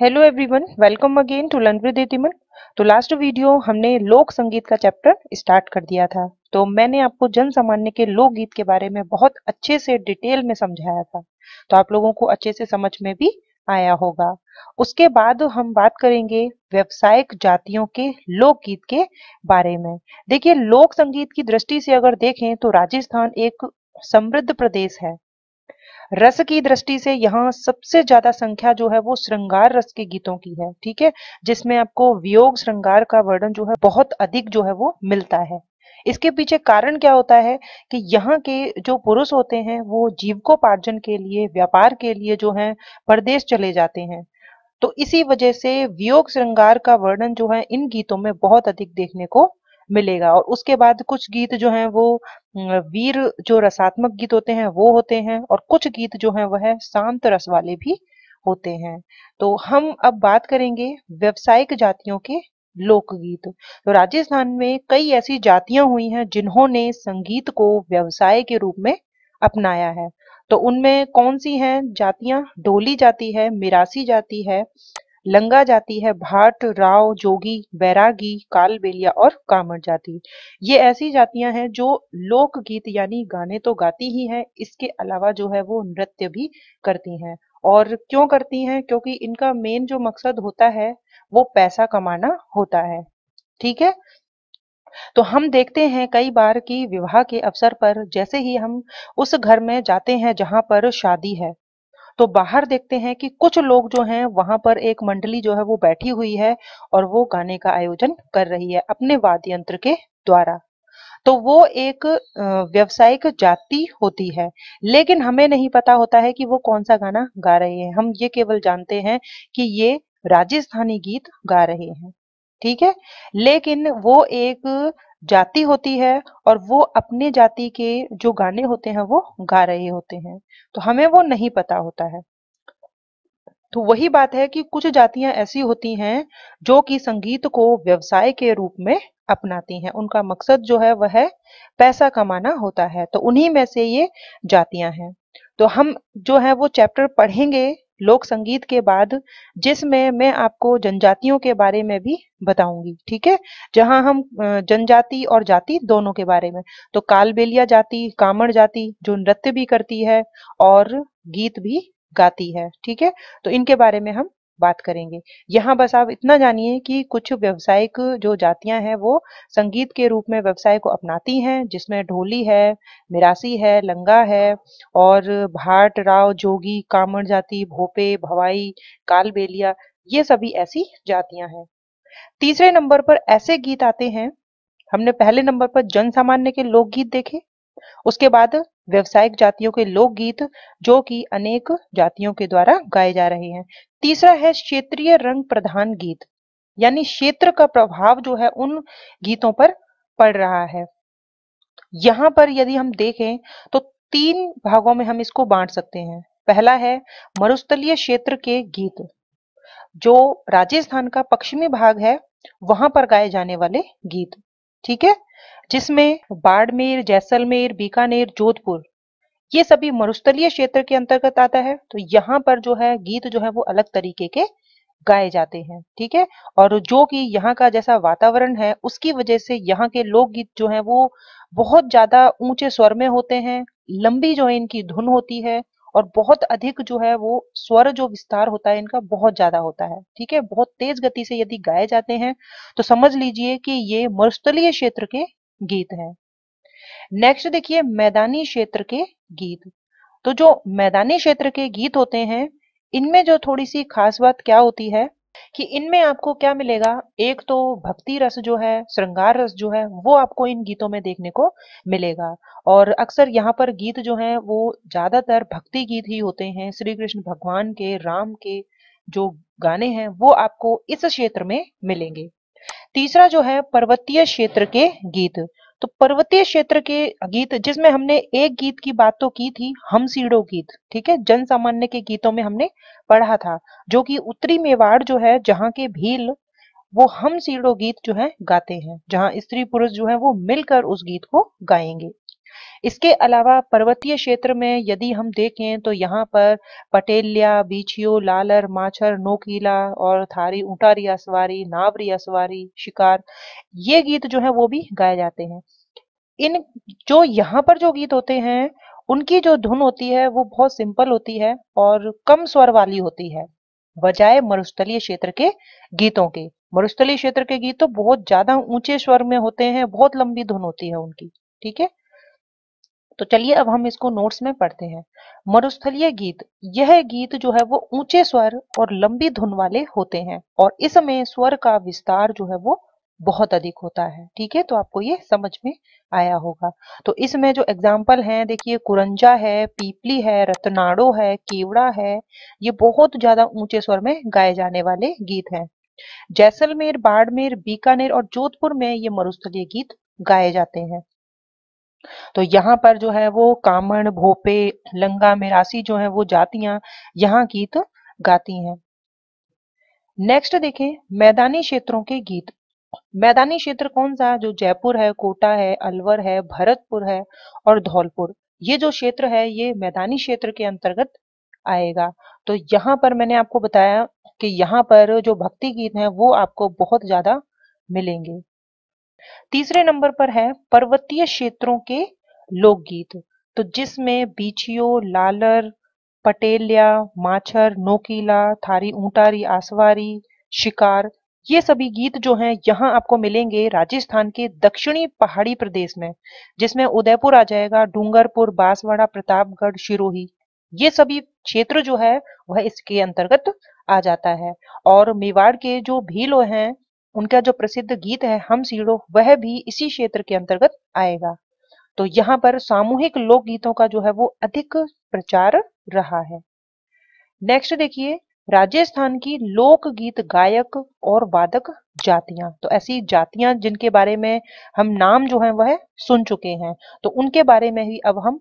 hello everyone welcome again to learn with इतिमन तो last video हमने लोक संगीत का चैप्टर स्टार्ट कर दिया था तो मैंने आपको जन सामान्य के लोकगीत के बारे में बहुत अच्छे से डिटेल में समझाया था तो आप लोगों को अच्छे से समझ में भी आया होगा उसके बाद हम बात करेंगे व्यवसायिक जातियों के लोकगीत के बारे में देखिए लोक संगीत की दृष्टि से अगर देखें तो राजस्थान एक समृद्ध प्रदेश है रस की दृष्टि से यहाँ सबसे ज्यादा संख्या जो है वो श्रृंगार रस के गीतों की है ठीक है जिसमें आपको वियोग श्रृंगार का वर्णन जो है बहुत अधिक जो है वो मिलता है इसके पीछे कारण क्या होता है कि यहाँ के जो पुरुष होते हैं वो जीवकोपार्जन के लिए व्यापार के लिए जो है परदेश चले जाते हैं तो इसी वजह से वियोग श्रृंगार का वर्णन जो है इन गीतों में बहुत अधिक देखने को मिलेगा और उसके बाद कुछ गीत जो हैं वो वीर जो रसात्मक गीत होते हैं वो होते हैं और कुछ गीत जो हैं वह है शांत रस वाले भी होते हैं तो हम अब बात करेंगे व्यवसायिक जातियों के लोकगीत तो राजस्थान में कई ऐसी जातियां हुई हैं जिन्होंने संगीत को व्यवसाय के रूप में अपनाया है तो उनमें कौन सी हैं जातियां डोली जाति है मिरासी जाति है लंगा जाती है भाट राव जोगी बैरागी कालबेलिया और कामर जाति ये ऐसी जातियां हैं जो लोक गीत यानी गाने तो गाती ही हैं इसके अलावा जो है वो नृत्य भी करती हैं और क्यों करती हैं क्योंकि इनका मेन जो मकसद होता है वो पैसा कमाना होता है ठीक है तो हम देखते हैं कई बार कि विवाह के अवसर पर जैसे ही हम उस घर में जाते हैं जहां पर शादी है तो बाहर देखते हैं कि कुछ लोग जो हैं वहां पर एक मंडली जो है वो बैठी हुई है और वो गाने का आयोजन कर रही है अपने वाद्य यंत्र के द्वारा तो वो एक व्यवसायिक जाति होती है लेकिन हमें नहीं पता होता है कि वो कौन सा गाना गा रहे हैं हम ये केवल जानते हैं कि ये राजस्थानी गीत गा रहे हैं ठीक है लेकिन वो एक जाति होती है और वो अपने जाति के जो गाने होते हैं वो गा रहे होते हैं तो हमें वो नहीं पता होता है तो वही बात है कि कुछ जातियां ऐसी होती हैं जो कि संगीत को व्यवसाय के रूप में अपनाती हैं उनका मकसद जो है वह है पैसा कमाना होता है तो उन्हीं में से ये जातियां हैं तो हम जो है वो चैप्टर पढ़ेंगे लोक संगीत के बाद जिसमें मैं आपको जनजातियों के बारे में भी बताऊंगी ठीक है जहां हम जनजाति और जाति दोनों के बारे में तो कालबेलिया जाति कामड़ जाति जो नृत्य भी करती है और गीत भी गाती है ठीक है तो इनके बारे में हम बात करेंगे यहाँ बस आप इतना जानिए कि कुछ व्यवसायिक जो जातियां हैं वो संगीत के रूप में व्यवसाय को अपनाती हैं जिसमें ढोली है मिरासी है लंगा है और भाट राव जोगी कामड़ जाति भोपे भवाई कालबेलिया ये सभी ऐसी जातियां हैं तीसरे नंबर पर ऐसे गीत आते हैं हमने पहले नंबर पर जन सामान्य के लोकगीत देखे उसके बाद व्यवसायिक जातियों के लोकगीत जो कि अनेक जातियों के द्वारा गाए जा रहे हैं तीसरा है क्षेत्रीय रंग प्रधान गीत यानी क्षेत्र का प्रभाव जो है उन गीतों पर पड़ रहा है यहाँ पर यदि हम देखें तो तीन भागों में हम इसको बांट सकते हैं पहला है मरुस्थलीय क्षेत्र के गीत जो राजस्थान का पश्चिमी भाग है वहां पर गाए जाने वाले गीत ठीक है जिसमें बाड़मेर जैसलमेर बीकानेर जोधपुर ये सभी मरुस्थलीय क्षेत्र के अंतर्गत आता है तो यहाँ पर जो है गीत जो है वो अलग तरीके के गाए जाते हैं ठीक है और जो कि यहाँ का जैसा वातावरण है उसकी वजह से यहाँ के लोकगीत जो है वो बहुत ज्यादा ऊंचे स्वर में होते हैं लंबी जो है इनकी धुन होती है और बहुत अधिक जो है वो स्वर जो विस्तार होता है इनका बहुत ज्यादा होता है ठीक है बहुत तेज गति से यदि गाए जाते हैं तो समझ लीजिए कि ये मरुस्थलीय क्षेत्र के गीत हैं नेक्स्ट देखिए मैदानी क्षेत्र के गीत तो जो मैदानी क्षेत्र के गीत होते हैं इनमें जो थोड़ी सी खास बात क्या होती है कि इनमें आपको क्या मिलेगा एक तो भक्ति रस जो है श्रृंगार रस जो है वो आपको इन गीतों में देखने को मिलेगा और अक्सर यहाँ पर गीत जो हैं वो ज़्यादातर भक्ति गीत ही होते हैं श्री कृष्ण भगवान के राम के जो गाने हैं वो आपको इस क्षेत्र में मिलेंगे तीसरा जो है पर्वतीय क्षेत्र के गीत तो पर्वतीय क्षेत्र के गीत जिसमें हमने एक गीत की बात तो की थी हम सीड़ो गीत ठीक है जन सामान्य के गीतों में हमने पढ़ा था जो कि उत्तरी मेवाड़ जो है जहाँ के भील वो हम सीड़ो गीत जो है गाते हैं जहाँ स्त्री पुरुष जो है वो मिलकर उस गीत को गाएंगे इसके अलावा पर्वतीय क्षेत्र में यदि हम देखें तो यहाँ पर पटेलिया बीछियो लालर माछर नोकीला और थारी ऊँटा रिया सवारी नाव सवारी शिकार ये गीत जो है वो भी गाए जाते हैं इन जो यहाँ पर जो गीत होते हैं उनकी जो धुन होती है वो बहुत सिंपल होती है और कम स्वर वाली होती है बजाय मरुस्थलीय क्षेत्र के गीतों के मरुस्थलीय क्षेत्र के गीत तो बहुत ज्यादा ऊंचे स्वर में होते हैं बहुत लंबी धुन होती है उनकी ठीक है तो चलिए अब हम इसको नोट्स में पढ़ते हैं मरुस्थलीय गीत यह गीत जो है वो ऊंचे स्वर और लंबी धुन वाले होते हैं और इसमें स्वर का विस्तार जो है वो बहुत अधिक होता है ठीक है तो आपको ये समझ में आया होगा तो इसमें जो एग्जाम्पल हैं देखिए कुरंजा है पीपली है रतनाड़ो है केवड़ा है ये बहुत ज्यादा ऊंचे स्वर में गाए जाने वाले गीत हैं जैसलमेर बाड़मेर बीकानेर और जोधपुर में ये मरुस्थलीय गीत गाए जाते हैं तो यहाँ पर जो है वो कामण भोपे लंगा मेरासी जो है वो जातियां यहाँ गीत गाती हैं नेक्स्ट देखें मैदानी क्षेत्रों के गीत मैदानी क्षेत्र कौन सा जो जयपुर है कोटा है अलवर है भरतपुर है और धौलपुर ये जो क्षेत्र है ये मैदानी क्षेत्र के अंतर्गत आएगा तो यहाँ पर मैंने आपको बताया कि यहाँ पर जो भक्ति गीत हैं वो आपको बहुत ज्यादा मिलेंगे तीसरे नंबर पर है पर्वतीय क्षेत्रों के लोकगीत तो जिसमें बीछियो लालर पटेलिया माछर नोकीला थारी ऊंटारी आसवारी शिकार ये सभी गीत जो हैं यहाँ आपको मिलेंगे राजस्थान के दक्षिणी पहाड़ी प्रदेश में जिसमें उदयपुर आ जाएगा डूंगरपुर बांसवाड़ा प्रतापगढ़ शिरोही ये सभी क्षेत्र जो है वह इसके अंतर्गत आ जाता है और मेवाड़ के जो भीलो हैं उनका जो प्रसिद्ध गीत है हम सीढ़ो वह भी इसी क्षेत्र के अंतर्गत आएगा तो यहाँ पर सामूहिक लोकगीतों का जो है वो अधिक प्रचार रहा है नेक्स्ट देखिए राजस्थान की लोकगीत गायक और वादक जातियां तो ऐसी जातियां जिनके बारे में हम नाम जो है वह सुन चुके हैं तो उनके बारे में ही अब हम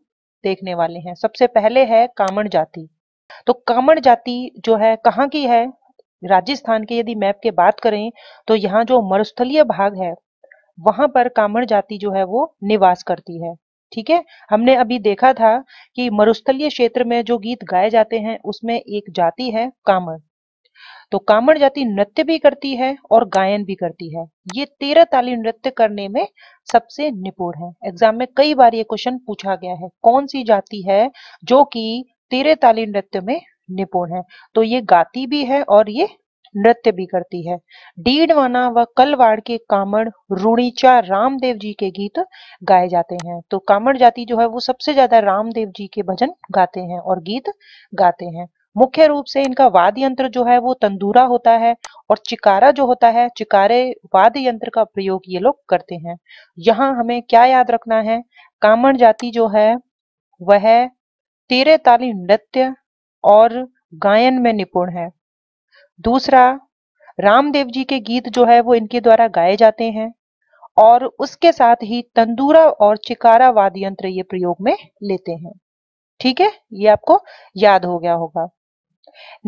देखने वाले हैं सबसे पहले है कामण जाति तो कामण जाति जो है कहाँ की है राजस्थान के यदि मैप के बात करें तो यहाँ जो मरुस्थलीय भाग है वहां पर कामड़ जाति जो है वो निवास करती है ठीक है हमने अभी देखा था कि मरुस्थलीय क्षेत्र में जो गीत गाए जाते हैं उसमें एक जाति है कामड़ तो कामड़ जाति नृत्य भी करती है और गायन भी करती है ये तेरह ताली नृत्य करने में सबसे निपुण है एग्जाम में कई बार ये क्वेश्चन पूछा गया है कौन सी जाति है जो कि तेरह ताली नृत्य में निपुण है तो ये गाती भी है और ये नृत्य भी करती है डीडवाना व कलवाड़ के कामड़ रूणीचा रामदेव जी के गीत गाए जाते हैं तो कामड़ जाति जो है वो सबसे ज्यादा रामदेव जी के भजन गाते हैं और गीत गाते हैं मुख्य रूप से इनका वाद्य यंत्र जो है वो तंदूरा होता है और चिकारा जो होता है चिकारे वाद्य यंत्र का प्रयोग ये लोग करते हैं यहाँ हमें क्या याद रखना है कामड़ जाति जो है वह तेरे ताली नृत्य और गायन में निपुण है दूसरा रामदेव जी के गीत जो है वो इनके द्वारा गाए जाते हैं और उसके साथ ही तंदूरा और चिकारा वाद यंत्र ये प्रयोग में लेते हैं ठीक है ये आपको याद हो गया होगा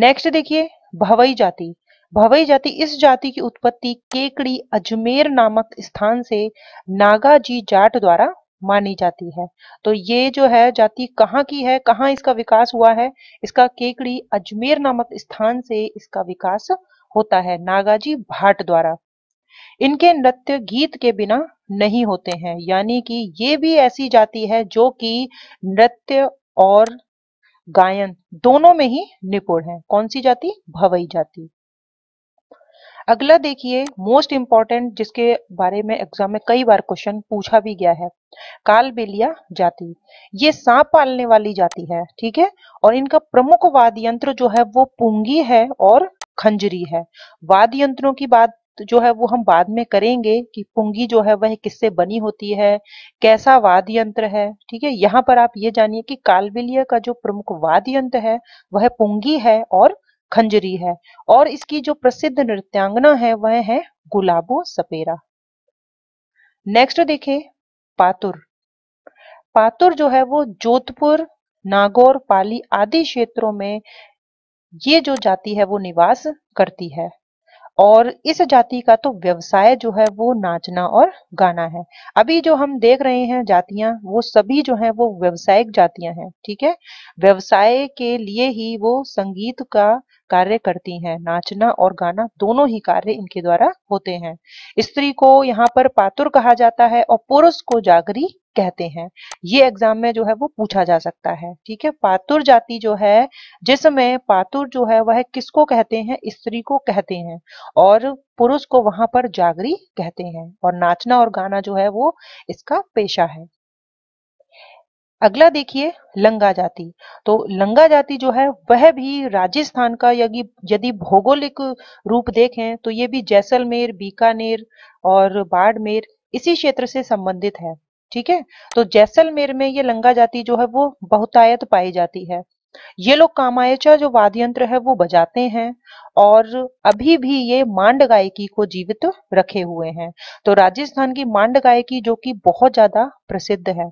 नेक्स्ट देखिए भवई जाति भवई जाति इस जाति की उत्पत्ति केकड़ी अजमेर नामक स्थान से नागा जी जाट द्वारा मानी जाती है तो ये जो है जाति कहाँ की है कहाँ इसका विकास हुआ है इसका केकड़ी अजमेर नामक स्थान से इसका विकास होता है नागाजी भाट द्वारा इनके नृत्य गीत के बिना नहीं होते हैं यानी कि ये भी ऐसी जाति है जो कि नृत्य और गायन दोनों में ही निपुण है कौन सी जाति भवई जाति अगला देखिए मोस्ट इंपॉर्टेंट जिसके बारे में एग्जाम में कई बार क्वेश्चन पूछा भी गया है कालबेलिया जाति ये सांप पालने वाली जाति है ठीक है और इनका प्रमुख वाद्य यंत्र जो है वो पुंगी है और खंजरी है वाद्य यंत्रों की बात जो है वो हम बाद में करेंगे कि पुंगी जो है वह किससे बनी होती है कैसा वाद्य यंत्र है ठीक है यहाँ पर आप ये जानिए कि कालबिलिया का जो प्रमुख वाद्य यंत्र है वह पुंगी है और खंजरी है और इसकी जो प्रसिद्ध नृत्यांगना है वह है गुलाबो सपेरा नेक्स्ट देखे पातुर पातुर जो है वो जोधपुर नागौर पाली आदि क्षेत्रों में ये जो जाति है वो निवास करती है और इस जाति का तो व्यवसाय जो है वो नाचना और गाना है अभी जो हम देख रहे हैं जातियां वो सभी जो है वो व्यवसायिक जातियां हैं ठीक है व्यवसाय के लिए ही वो संगीत का कार्य करती हैं नाचना और गाना दोनों ही कार्य इनके द्वारा होते हैं स्त्री को यहाँ पर पातुर कहा जाता है और पुरुष को जागरी कहते हैं ये एग्जाम में जो है वो पूछा जा सकता है ठीक है पातुर जाति जो है जिसमें पातुर जो है वह किसको कहते हैं स्त्री को कहते हैं और पुरुष को वहां पर जागरी कहते हैं और नाचना और गाना जो है वो इसका पेशा है अगला देखिए लंगा जाति तो लंगा जाति जो है वह भी राजस्थान का यदि यदि भौगोलिक रूप देखें तो ये भी जैसलमेर बीकानेर और बाड़मेर इसी क्षेत्र से संबंधित है ठीक है तो जैसलमेर में ये लंगा जाति जो है वो बहुतायत पाई जाती है ये लोग कामायचा जो वाद्य यंत्र है वो बजाते हैं और अभी भी ये मांड गायकी को जीवित रखे हुए हैं तो राजस्थान की मांड गायकी जो कि बहुत ज्यादा प्रसिद्ध है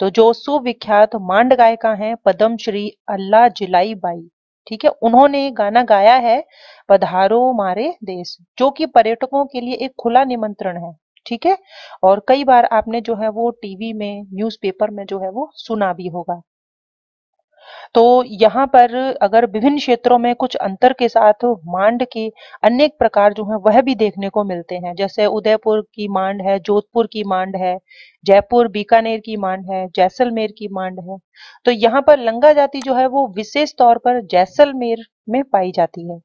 तो जो सुविख्यात मांड गायिका हैं पद्म श्री अल्लाह जिलाई बाई ठीक है उन्होंने गाना गाया है पधारो मारे देश जो कि पर्यटकों के लिए एक खुला निमंत्रण है ठीक है और कई बार आपने जो है वो टीवी में न्यूज़पेपर में जो है वो सुना भी होगा तो यहाँ पर अगर विभिन्न क्षेत्रों में कुछ अंतर के साथ मांड के अनेक प्रकार जो है वह भी देखने को मिलते हैं जैसे उदयपुर की मांड है जोधपुर की मांड है जयपुर बीकानेर की मांड है जैसलमेर की मांड है तो यहाँ पर लंगा जाति जो है वो विशेष तौर पर जैसलमेर में पाई जाती है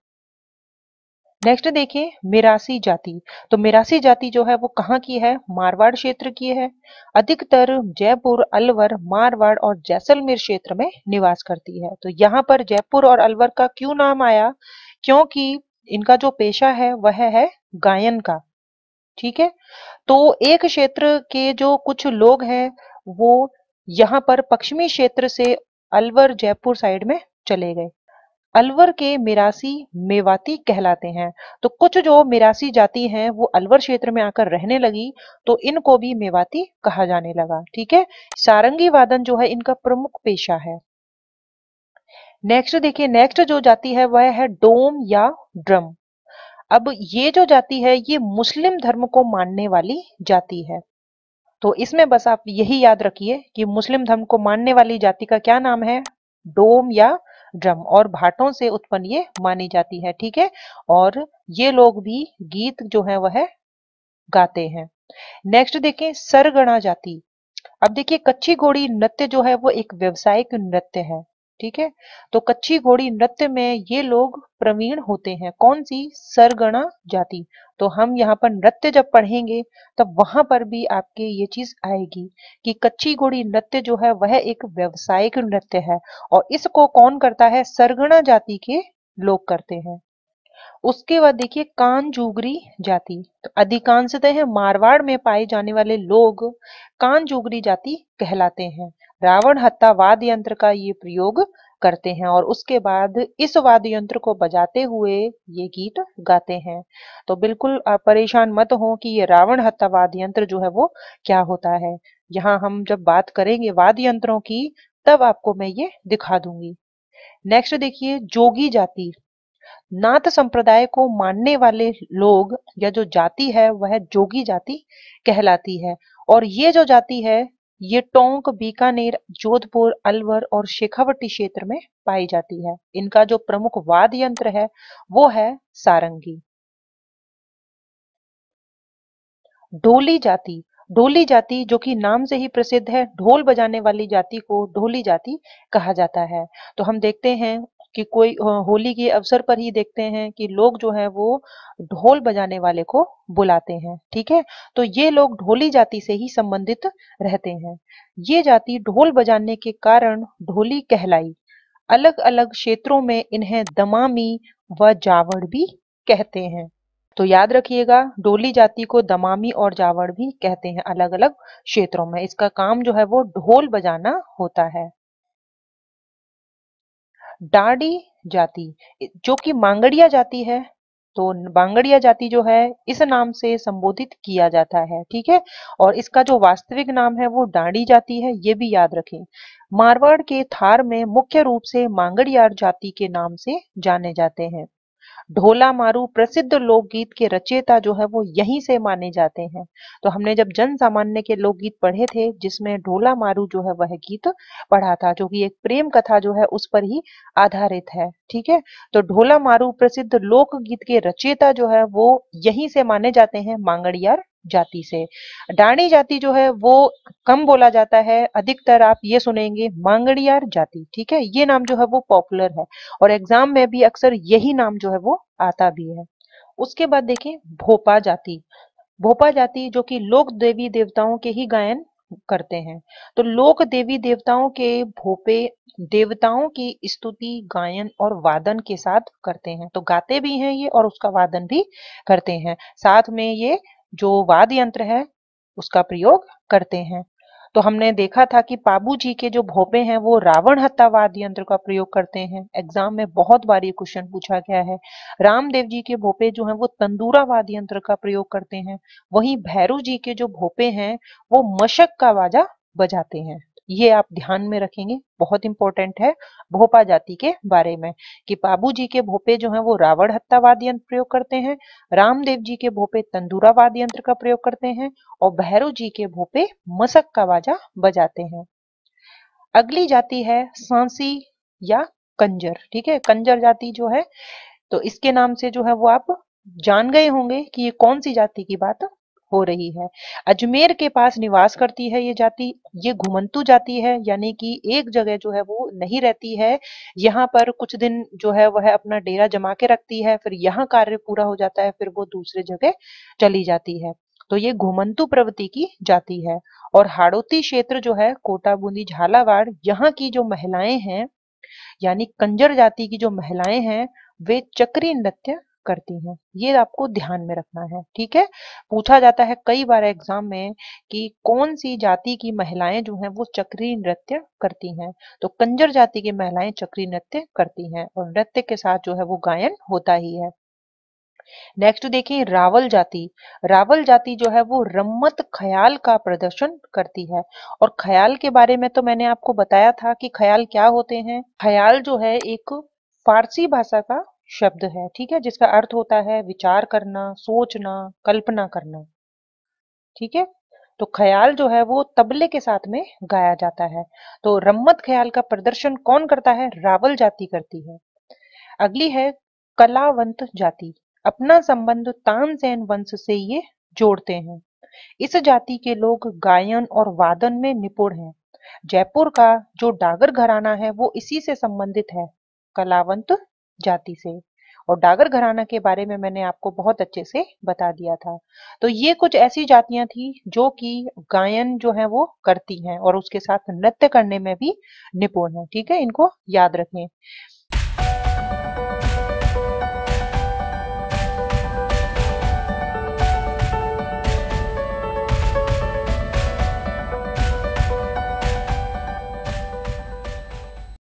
नेक्स्ट देखिए मिरासी जाति तो मिरासी जाति जो है वो कहाँ की है मारवाड़ क्षेत्र की है अधिकतर जयपुर अलवर मारवाड़ और जैसलमेर क्षेत्र में निवास करती है तो यहाँ पर जयपुर और अलवर का क्यों नाम आया क्योंकि इनका जो पेशा है वह है गायन का ठीक है तो एक क्षेत्र के जो कुछ लोग हैं वो यहाँ पर पश्चिमी क्षेत्र से अलवर जयपुर साइड में चले गए अलवर के मिरासी मेवाती कहलाते हैं तो कुछ जो मिरासी जाति हैं वो अलवर क्षेत्र में आकर रहने लगी तो इनको भी मेवाती कहा जाने लगा ठीक है सारंगी वादन जो है इनका प्रमुख पेशा है नेक्स्ट देखिए नेक्स्ट जो जाति है वह है डोम या ड्रम अब ये जो जाति है ये मुस्लिम धर्म को मानने वाली जाति है तो इसमें बस आप यही याद रखिए कि मुस्लिम धर्म को मानने वाली जाति का क्या नाम है डोम या ड्रम और भाटों से उत्पन्न ये मानी जाती है ठीक है और ये लोग भी गीत जो है वह गाते हैं नेक्स्ट देखें सरगणा जाति अब देखिए कच्ची घोड़ी नृत्य जो है वो एक व्यवसायिक नृत्य है ठीक है तो कच्ची घोड़ी नृत्य में ये लोग प्रवीण होते हैं कौन सी सरगणा जाति तो हम यहाँ पर नृत्य जब पढ़ेंगे तब वहां पर भी आपके ये चीज आएगी कि कच्ची घोड़ी नृत्य जो है वह एक व्यवसायिक नृत्य है और इसको कौन करता है सरगणा जाति के लोग करते हैं उसके बाद देखिए कान जुगरी जाति तो अधिकांशतः मारवाड़ में पाए जाने वाले लोग कान जुगरी जाति कहलाते हैं रावण हत्ता वाद यंत्र का ये प्रयोग करते हैं और उसके बाद इस वाद्य यंत्र को बजाते हुए ये गीत गाते हैं तो बिल्कुल आप परेशान मत हो कि ये रावण हत्ता वाद्य यंत्र जो है वो क्या होता है यहाँ हम जब बात करेंगे वाद्य यंत्रों की तब आपको मैं ये दिखा दूंगी नेक्स्ट देखिए जोगी जाति नाथ संप्रदाय को मानने वाले लोग या जो जाति है वह जोगी जाति कहलाती है और ये जो जाति है ये टोंक बीकानेर जोधपुर अलवर और शेखावटी क्षेत्र में पाई जाती है इनका जो प्रमुख वाद यंत्र है वो है सारंगी ढोली जाति ढोली जाति जो कि नाम से ही प्रसिद्ध है ढोल बजाने वाली जाति को ढोली जाति कहा जाता है तो हम देखते हैं कि कोई होली के अवसर पर ही देखते हैं कि लोग जो है वो ढोल बजाने वाले को बुलाते हैं ठीक है तो ये लोग ढोली जाति से ही संबंधित रहते हैं ये जाति ढोल बजाने के कारण ढोली कहलाई अलग अलग क्षेत्रों में इन्हें दमामी व जावड़ भी कहते हैं तो याद रखिएगा डोली जाति को दमामी और जावड़ भी कहते हैं अलग अलग क्षेत्रों में इसका काम जो है वो ढोल बजाना होता है डांडी जाति जो कि मांगड़िया जाति है तो बांगड़िया जाति जो है इस नाम से संबोधित किया जाता है ठीक है और इसका जो वास्तविक नाम है वो डांडी जाति है ये भी याद रखें मारवाड़ के थार में मुख्य रूप से मांगड़ियार जाति के नाम से जाने जाते हैं ढोला मारू प्रसिद्ध लोकगीत के रचयिता जो है वो यहीं से माने जाते हैं तो हमने जब जन सामान्य के लोकगीत पढ़े थे जिसमें ढोला मारू जो है वह गीत पढ़ा था जो कि एक प्रेम कथा जो है उस पर ही आधारित है ठीक है तो ढोला मारू प्रसिद्ध लोकगीत के रचयिता जो है वो यहीं से माने जाते हैं मांगड़ियार जाति से डाणी जाति जो है वो कम बोला जाता है अधिकतर आप ये सुनेंगे मांगड़ियार जाति ठीक है ये नाम जो है वो पॉपुलर है और एग्जाम में भी अक्सर यही नाम जो है वो आता भी है उसके बाद देखें भोपा जाति भोपा जाति जो कि लोक देवी देवताओं के ही गायन करते हैं तो लोक देवी देवताओं के भोपे देवताओं की स्तुति गायन और वादन के साथ करते हैं तो गाते भी हैं ये और उसका वादन भी करते हैं साथ में ये जो वाद यंत्र है उसका प्रयोग करते हैं तो हमने देखा था कि पाबू जी के जो भोपे हैं वो रावण हत्या वाद यंत्र का प्रयोग करते हैं एग्जाम में बहुत बार ये क्वेश्चन पूछा गया है रामदेव जी के भोपे जो हैं वो तंदूरा वाद यंत्र का प्रयोग करते हैं वहीं भैरू जी के जो भोपे हैं वो मशक का वाजा बजाते हैं ये आप ध्यान में रखेंगे बहुत इंपॉर्टेंट है भोपा जाति के बारे में कि बाबू जी के भोपे जो है वो रावण हत्ता यंत्र प्रयोग करते हैं रामदेव जी के भोपे तंदूरा वाद यंत्र का प्रयोग करते हैं और भैरव जी के भोपे मसक का वाजा बजाते हैं अगली जाति है सांसी या कंजर ठीक है कंजर जाति जो है तो इसके नाम से जो है वो आप जान गए होंगे कि ये कौन सी जाति की बात हो रही है अजमेर के पास निवास करती है ये जाति ये घुमंतु जाति है यानी कि एक जगह जो है वो नहीं रहती है यहाँ पर कुछ दिन जो है वह अपना डेरा जमा के रखती है फिर यहाँ कार्य पूरा हो जाता है फिर वो दूसरे जगह चली जाती है तो ये घुमंतु प्रवृत्ति की जाति है और हाड़ोती क्षेत्र जो है कोटा बूंदी झालावाड़ यहाँ की जो महिलाएं हैं यानी कंजर जाति की जो महिलाएं हैं वे चक्री नृत्य करती हूँ ये आपको ध्यान में रखना है ठीक है पूछा जाता है कई बार एग्जाम में कि कौन सी जाति की महिलाएं जो हैं वो चक्री नृत्य करती हैं तो कंजर जाति की महिलाएं चक्री नृत्य करती हैं और नृत्य के साथ जो है वो गायन होता ही है नेक्स्ट देखिए रावल जाति रावल जाति जो है वो रम्मत ख्याल का प्रदर्शन करती है और ख्याल के बारे में तो मैंने आपको बताया था कि ख्याल क्या होते हैं ख्याल जो है एक फारसी भाषा का शब्द है ठीक है जिसका अर्थ होता है विचार करना सोचना कल्पना करना ठीक है तो ख्याल जो है वो तबले के साथ में गाया जाता है तो रम्मत ख्याल का प्रदर्शन कौन करता है रावल जाति करती है अगली है कलावंत जाति अपना संबंध तानसेन वंश से ये जोड़ते हैं इस जाति के लोग गायन और वादन में निपुण हैं जयपुर का जो डागर घराना है वो इसी से संबंधित है कलावंत जाति से और डागर घराना के बारे में मैंने आपको बहुत अच्छे से बता दिया था तो ये कुछ ऐसी जातियां थी जो कि गायन जो है वो करती हैं और उसके साथ नृत्य करने में भी निपुण है ठीक है इनको याद रखें